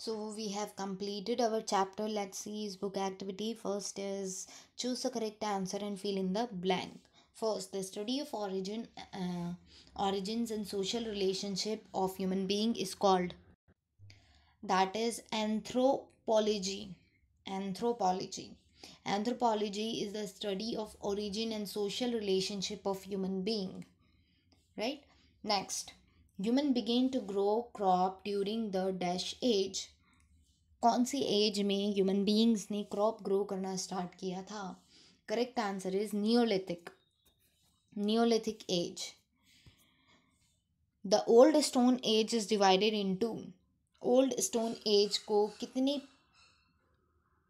So we have completed our chapter. Let's see his book activity. First is choose the correct answer and fill in the blank. First, the study of origin, uh, origins and social relationship of human being is called that is anthropology. Anthropology. Anthropology is the study of origin and social relationship of human being. Right? Next, human begin to grow crop during the dash age कौन सी age में human beings ने crop grow करना start किया था correct answer is neolithic neolithic age the old stone age is divided into old stone age को कितने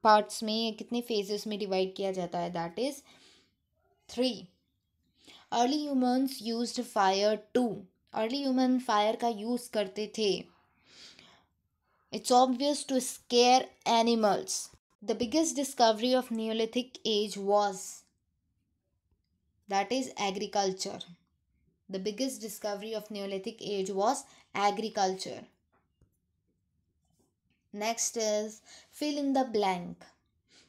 parts में या कितने फेजेस में डिवाइड किया जाता है that is three early humans use fire to Early human fire का use करते थे It's obvious to scare animals. The biggest discovery of Neolithic age was that is agriculture the biggest discovery of neolithic age was agriculture next is fill in the blank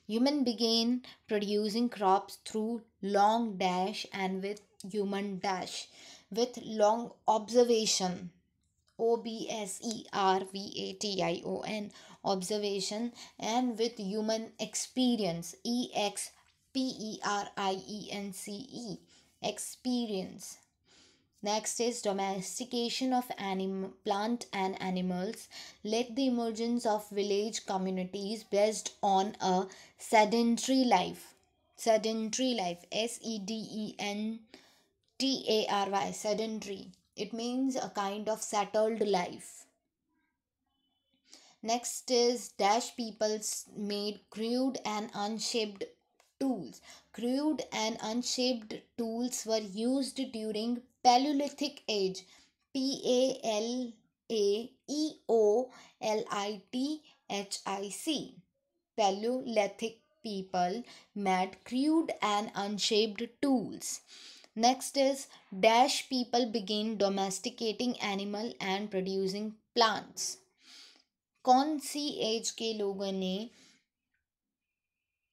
human began producing crops through long dash and with human dash with long observation O B S E R V A T I O N observation and with human experience E X P E R I E N C E experience. Next is domestication of anim- plant and animals led the emergence of village communities based on a sedentary life. Sedentary life S E D E N T A R Y, sedentary. It means a kind of settled life. Next is dash peoples made crude and unshaped tools. Crude and unshaped tools were used during Paleolithic age. P A L A E O L I T H I C. Paleolithic people made crude and unshaped tools. Next is dash people begin domesticating animal and producing plants. कौन सी as के लोगों ने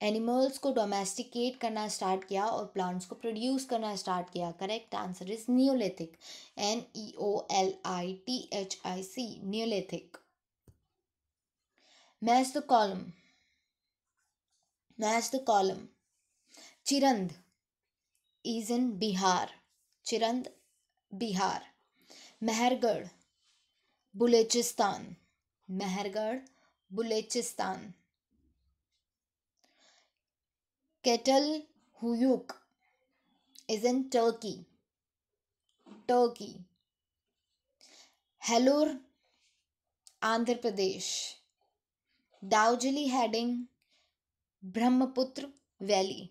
animals को domesticate करना start किया और plants को प्रोड्यूस करना स्टार्ट किया correct answer is neolithic N E O L I T H I C neolithic match the column match the column Chirand is in Bihar Chirand Bihar Mehrgarh Baluchistan Mehrgarh Baluchistan Catal Huyuk is in Turkey Turkey Hallur Andhra Pradesh Daojali Hading Brahmaputra valley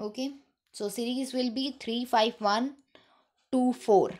okay okay? So series will be 3, 5, 1, 2, 4.